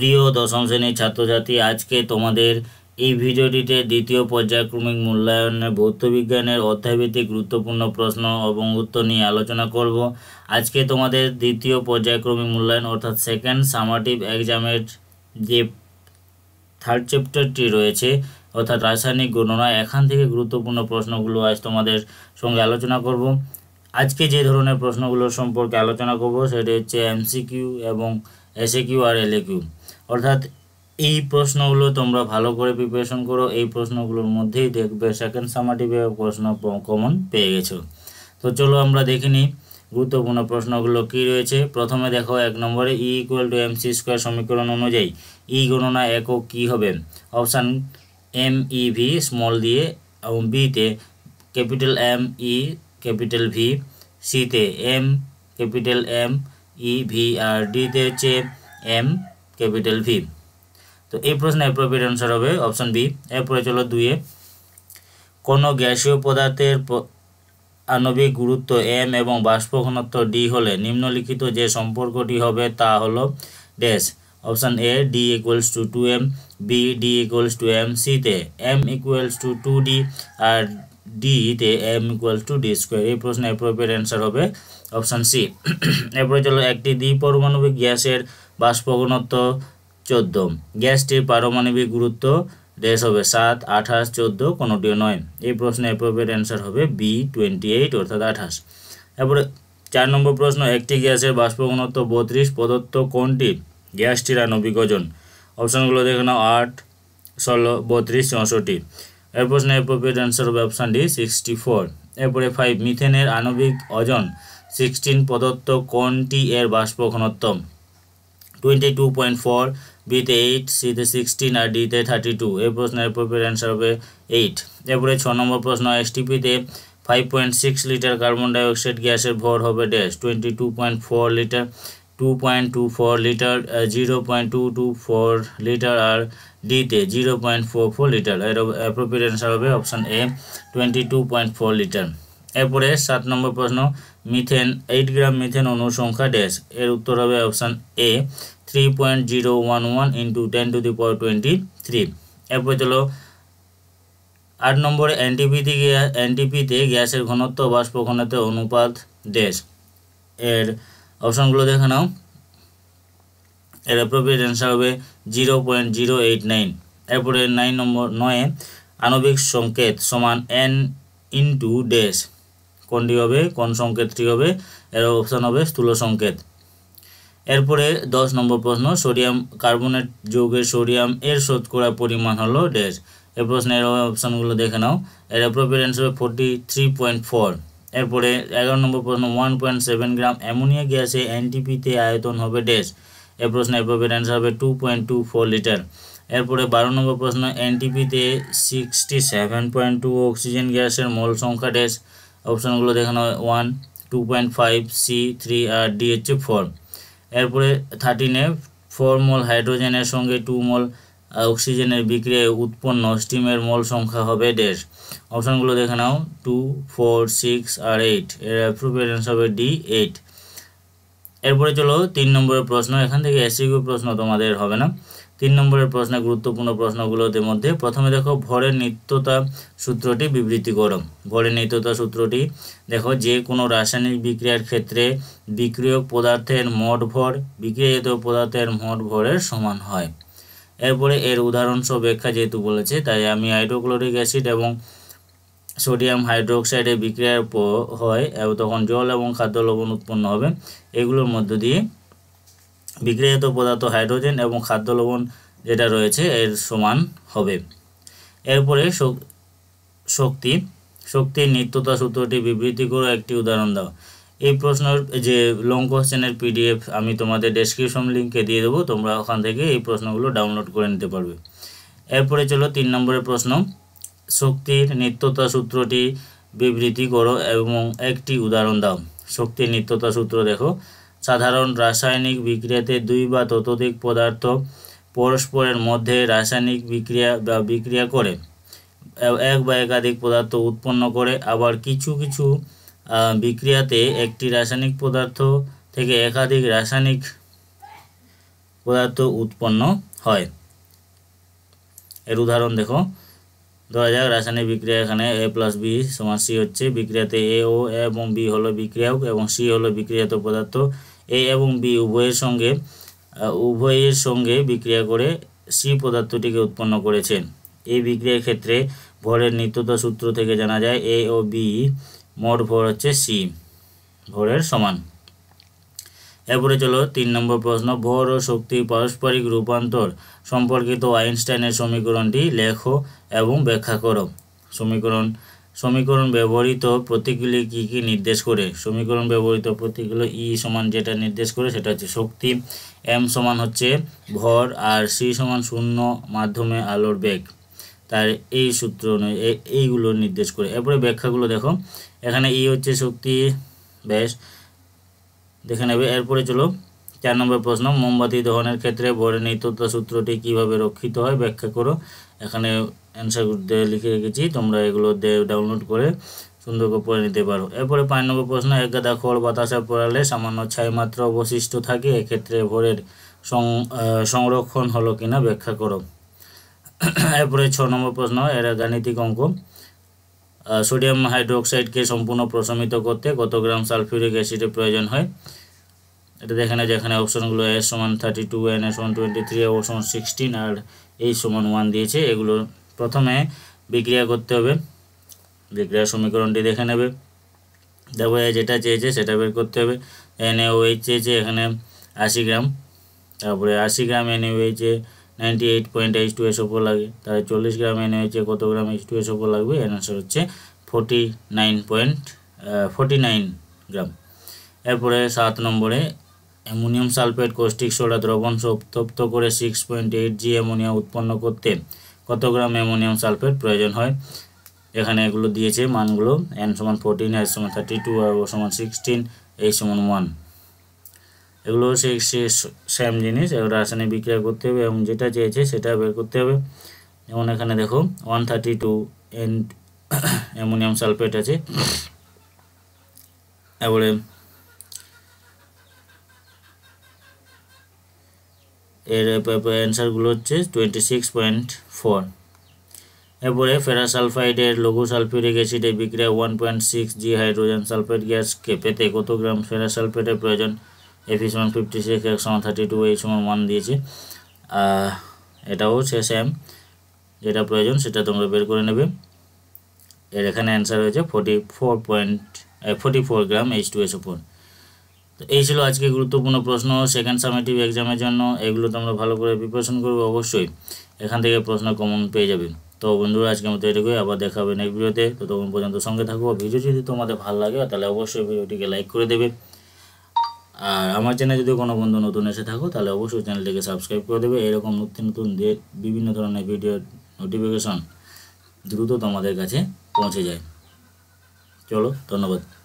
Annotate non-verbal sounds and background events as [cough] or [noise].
প্রিয় দশম শ্রেণীর ছাত্রছাত্রী আজকে তোমাদের এই ভিডিওটিতে দ্বিতীয় পর্যায়ক্রমিক মূল্যায়নের ভৌতবিজ্ঞানের অধ্যায়ভিত্তিক গুরুত্বপূর্ণ প্রশ্ন এবং উত্তর নিয়ে আলোচনা করব আজকে তোমাদের দ্বিতীয় পর্যায়ক্রমিক মূল্যায়ন অর্থাৎ সেকেন্ড সামাটিভ এক্সামের যে থার্ড চ্যাপ্টারটি রয়েছে অর্থাৎ রাসায়নিক গণনা এখান থেকে গুরুত্বপূর্ণ প্রশ্নগুলো আজ তোমাদের সঙ্গে আলোচনা করব আজকে যে ধরনের প্রশ্নগুলো সম্পর্কে আলোচনা করব সেটি হচ্ছে এমসিকিউ এবং এসএ কিউ আর এলএ অর্থাৎ এই প্রশ্নগুলো তোমরা ভালো করে প্রিপারেশন করো এই প্রশ্নগুলোর মধ্যেই দেখবে সেকেন্ড সামাটিভে প্রশ্ন কমন পেয়ে গেছো তো চলো আমরা দেখে নিই গুরুত্বপূর্ণ প্রশ্নগুলো কি রয়েছে প্রথমে দেখো এক নম্বরে E equal to M C square সমীকরণ অনুযায়ী ই e গণনা একক কি হবে option M E V small দিয়ে এবং বিতে capital M E capital V সিতে M capital M E V আর ডিতে হচ্ছে এম ক্যাপিটাল ভি তো এই প্রশ্নে অ্যাপ্রোপ্রিয়েট অ্যান্সার হবে অপশন বি এরপরে চলো দুয়ে কোনো গ্যাসীয় পদার্থের আণবিক গুরুত্ব এম এবং বাষ্প ঘনত্ব ডি হলে নিম্নলিখিত যে সম্পর্কটি হবে তা হলো dash option A D equals to two M B D equals to M সিতে M equals to two D আর ডিতে M equals to D square এই প্রশ্নের অ্যাপ্রোপ্রিয়েট অ্যান্সার হবে অপশান সি [clears throat] এরপরে চলো একটি দ্বিপরমাণবিক গ্যাসের বাষ্পগণত্ব চোদ্দ গ্যাসটির পারমাণবিক গুরুত্ব দেশ হবে সাত আঠাশ চোদ্দ কোনোটিও নয় এই প্রশ্নে অ্যাপ্রোপ্রিয়েট অ্যান্সার হবে বি টোয়েন্টি এইট অর্থাৎ আঠাশ তারপরে চার নম্বর প্রশ্ন একটি গ্যাসের বাষ্পগণত্ব বত্রিশ প্রদত্ত কোনটি গ্যাসটির আণবিক ওজন অপশানগুলো দেখে নাও আট ষোলো বত্রিশ চৌষট্টি এর প্রশ্নে অ্যাপ্রোপ্রিয়েট অ্যান্সার হবে অপশান ডি সিক্সটি ফোর এরপরে ফাইভ মিথেনের আণবিক ওজন সিক্সটিন প্রদত্ত কোনটি এর বাষ্পঘনত্ব টোয়েন্টি টু পয়েন্ট ফোর বিতে এইট সিতে সিক্সটিন আর ডিতে থার্টি টু এই প্রশ্নের অ্যাপ্রোপ্রিয়েট অ্যান্সার হবে এইট এরপরে ছ নম্বর প্রশ্ন এসটিপিতে five point six litre carbon dioxide গ্যাসের ভর হবে dash twenty two point four litre two point two four litre zero point two two four litre আর ডিতে zero point four four litre এর অ্যাপ্রোপ্রিয়েট অ্যান্সার হবে option A twenty two point four litre এরপরে সাত number প্রশ্ন methane eight gram methane অনুসংখ্যা dash এর উত্তর হবে option A three point zero one one into ten to the power twenty three এরপরে চলো আট নম্বরে এনটিপিতে এনটিপিতে গ্যাসের ঘনত্ব বাষ্প ঘনত্ব অনুপাত ড্যাশ এর অপশানগুলো দেখে নাও এর অ্যাপ্রোপ্রিয়েট অ্যান্সার হবে zero point zero eight nine এরপরে নাইন নম্বর নয়ে আণবিক সংকেত সমান এন ইন্টু ড্যাশ কোনটি হবে কোন সংকেতটি হবে এর অপশান হবে স্থূল সংকেত এরপরে দশ নম্বর প্রশ্ন সোডিয়াম কার্বনেট যৌগের সোডিয়াম এর শতকরা পরিমাণ হলো ড্যাশ এই প্রশ্নের অপশানগুলো দেখে নাও এর অ্যাপ্রোপ্রিয়েট অ্যান্সার হবে ফোরটি থ্রি পয়েন্ট ফোর এরপরে এগারো নম্বর প্রশ্ন one point seven gram ammonia গ্যাসে এনটিপিতে আয়তন হবে ড্যাশ এ প্রশ্নে অ্যাপ্রোপ্রিয়েট অ্যান্সার হবে two point two four litre এরপরে বারো নম্বর প্রশ্ন এনটিপিতে sixty seven point two oxygen গ্যাসের মল সংখ্যা ড্যাশ অপশানগুলো দেখানো one two point five C three আর ডি হচ্ছে ফোর এরপরে থার্টিনে ফোর মল হাইড্রোজেনের সঙ্গে টু মল অক্সিজেনের বিক্রিয়ায় উৎপন্ন স্টিমের মল সংখ্যা হবে দেশ অপশানগুলো দেখে নাও টু ফোর সিক্স আর এইট এর অ্যাপ্রুভেন্স হবে ডি এইট এরপরে চলো তিন নম্বরের প্রশ্ন এখান থেকে এসিকিউ প্রশ্ন তোমাদের হবে না তিন নম্বরের প্রশ্নে গুরুত্বপূর্ণ প্রশ্নগুলোর মধ্যে প্রথমে দেখো ভরের নিত্যতা সূত্রটি বিবৃতি করো ভরের নিত্যতা সূত্রটি দেখো যে কোনো রাসায়নিক বিক্রিয়ার ক্ষেত্রে বিক্রিয়ক পদার্থের মোট ভর বিক্রিয়াজাত পদার্থের মোট ভরের সমান হয় এরপরে এর উদাহরণ সহ ব্যাখ্যা যেহেতু বলেছে তাই আমি হাইড্রোক্লোরিক অ্যাসিড এবং সোডিয়াম হাইড্রোক্সাইডের বিক্রিয়ার হয় এবং তখন জল এবং খাদ্য লবণ উৎপন্ন হবে এগুলোর মধ্য দিয়ে বিক্রিয়াত পদার্থ হাইড্রোজেন এবং খাদ্য লবণ যেটা রয়েছে এর সমান হবে এরপরে শক্তি শক্তির নিত্যতা সূত্রটি বিবৃতি করে একটি উদাহরণ দাও এই প্রশ্নের যে লং কোশ্চেনের পিডিএফ আমি তোমাদের ডেসক্রিপশন লিঙ্কে দিয়ে দেবো তোমরা ওখান থেকে এই প্রশ্নগুলো ডাউনলোড করে নিতে পারবে এরপরে চলো তিন নম্বরের প্রশ্ন শক্তির নিত্যতা সূত্রটি বিবৃতি করো এবং একটি উদাহরণ দাও শক্তির নিত্যতা সূত্র দেখো সাধারণ রাসায়নিক বিক্রিয়াতে দুই বা ততোধিক পদার্থ পরস্পরের মধ্যে রাসায়নিক বিক্রিয়া বা বিক্রিয়া করে এক বা একাধিক পদার্থ উৎপন্ন করে আবার কিছু কিছু বিক্রিয়াতে একটি রাসায়নিক পদার্থ থেকে একাধিক রাসায়নিক পদার্থ উৎপন্ন হয় এর উদাহরণ দেখো ধরা যাক রাসায়নিক বিক্রিয়া এখানে এ প্লাস বি সমান সি হচ্ছে বিক্রিয়াতে এ ও এবং বি হলো হোক এবং সি হলো বিক্রিয়াত পদার্থ এ এবং বি উভয়ের সঙ্গে উভয়ের সঙ্গে বিক্রিয়া করে সি পদার্থটিকে উৎপন্ন করেছেন এই বিক্রিয়ার ক্ষেত্রে ভরের নিত্যতা সূত্র থেকে জানা যায় এ ও বি মোট ভর হচ্ছে সি ভরের সমান এরপরে চলো তিন নম্বর প্রশ্ন ভর ও শক্তির পারস্পরিক রূপান্তর সম্পর্কিত আইনস্টাইনের সমীকরণটি লেখো এবং ব্যাখ্যা করো সমীকরণ সমীকরণ ব্যবহৃত প্রতীকগুলি কী কী নির্দেশ করে সমীকরণ ব্যবহৃত প্রতীকগুলো ই সমান যেটা নির্দেশ করে সেটা হচ্ছে শক্তি এম সমান হচ্ছে ভর আর সি সমান শূন্য মাধ্যমে আলোর বেগ তার এই সূত্র এইগুলো নির্দেশ করে এরপরে ব্যাখ্যাগুলো দেখো এখানে ই হচ্ছে শক্তি ব্যাস দেখে নেবে এরপরে চলো চার নম্বর প্রশ্ন মোমবাতি দহনের ক্ষেত্রে বর্ণিততা সূত্রটি কিভাবে রক্ষিত হয় ব্যাখ্যা করো এখানে অ্যান্সার লিখে রেখেছি তোমরা এগুলো ডাউনলোড করে সুন্দর করে পড়ে নিতে পারো এরপরে পাঁচ নম্বর প্রশ্ন এক গাদা খড় বাতাসে পড়ালে সামান্য ছাই মাত্র অবশিষ্ট থাকে এক্ষেত্রে ভোরের সংরক্ষণ হলো কিনা ব্যাখ্যা করো এরপরে ছ নম্বর প্রশ্ন এরা গাণিতিক অঙ্ক সোডিয়াম হাইড্রোক্সাইডকে সম্পূর্ণ প্রশমিত করতে কত গ্রাম সালফিউরিক অ্যাসিডের প্রয়োজন হয় এটা দেখে না যেখানে অপশনগুলো এস সমান thirty two N S one twenty three O সমান সিক্সটিন আর এই সমান ওয়ান দিয়েছে এগুলো প্রথমে বিক্রিয়া করতে হবে বিক্রিয়ার সমীকরণটি দেখে নেবে তারপরে যেটা চেয়েছে সেটা বের করতে হবে এন এ ওয়েচ চেয়েছে এখানে আশি গ্রাম তারপরে আশি গ্রাম এন এ ওয়েচে ninety eight point H two এসব লাগে তাহলে চল্লিশ গ্রাম এনে হয়েছে কত গ্রাম এইচ টু এসব লাগবে অ্যান্সার হচ্ছে forty nine point forty nine gram এরপরে সাত নম্বরে অ্যামোনিয়াম সালফেট কৌষ্টিক সোডা দ্রবণ সপ্তপ্ত করে six point eight G ammonia উৎপন্ন করতে কত গ্রাম অ্যামোনিয়াম সালফেট প্রয়োজন হয় এখানে এগুলো দিয়েছে মানগুলো এন সমান ফোরটিন এস সমান থার্টি টু আর ও সমান সিক্সটিন এই সমান ওয়ান এগুলো সেই সেম জিনিস রাসায়নিক বিক্রিয়া করতে হবে এবং যেটা চেয়েছে সেটা বের করতে হবে যেমন এখানে দেখো one thirty two N ammonium sulphate আছে তারপরে এর অ্যান্সারগুলো হচ্ছে টোয়েন্টি সিক্স পয়েন্ট ফোর এরপরে ফেরাসালফাইডের লঘু সালফিউরিক অ্যাসিডের বিক্রিয়া one point six G hydrogen sulphate গ্যাসকে পেতে কত গ্রাম ফেরাসালফেটের প্রয়োজন এফ ইস ওয়ান ফিফটি সিক্স এক্স সমান থার্টি টু এই সমান ওয়ান দিয়েছি এটাও সে সেম যেটা প্রয়োজন সেটা তোমরা বের করে নেবে এর এখানে অ্যান্সার হয়েছে forty four point forty four gram H two S four তো এই ছিল আজকে গুরুত্বপূর্ণ প্রশ্ন সেকেন্ড সামেটিভ এক্সামের জন্য এগুলো তোমরা ভালো করে প্রিপারেশন করবে অবশ্যই এখান থেকে প্রশ্ন কমন পেয়ে যাবে তো বন্ধুরা আজকে মতো এটুকুই আবার দেখাবেন এক নেক্সট ভিডিওতে তো তখন পর্যন্ত সঙ্গে থাকবো ভিডিও যদি তোমাদের ভালো লাগে তাহলে অবশ্যই ভিডিওটিকে লাইক করে দেবে আর আমার চ্যানেলে যদি কোনো বন্ধু নতুন এসে থাকো তাহলে অবশ্যই চ্যানেলটিকে সাবস্ক্রাইব করে দেবে এরকম নতুন নতুন বিভিন্ন ধরনের ভিডিও নোটিফিকেশন দ্রুত তোমাদের কাছে পৌঁছে যায় চলো ধন্যবাদ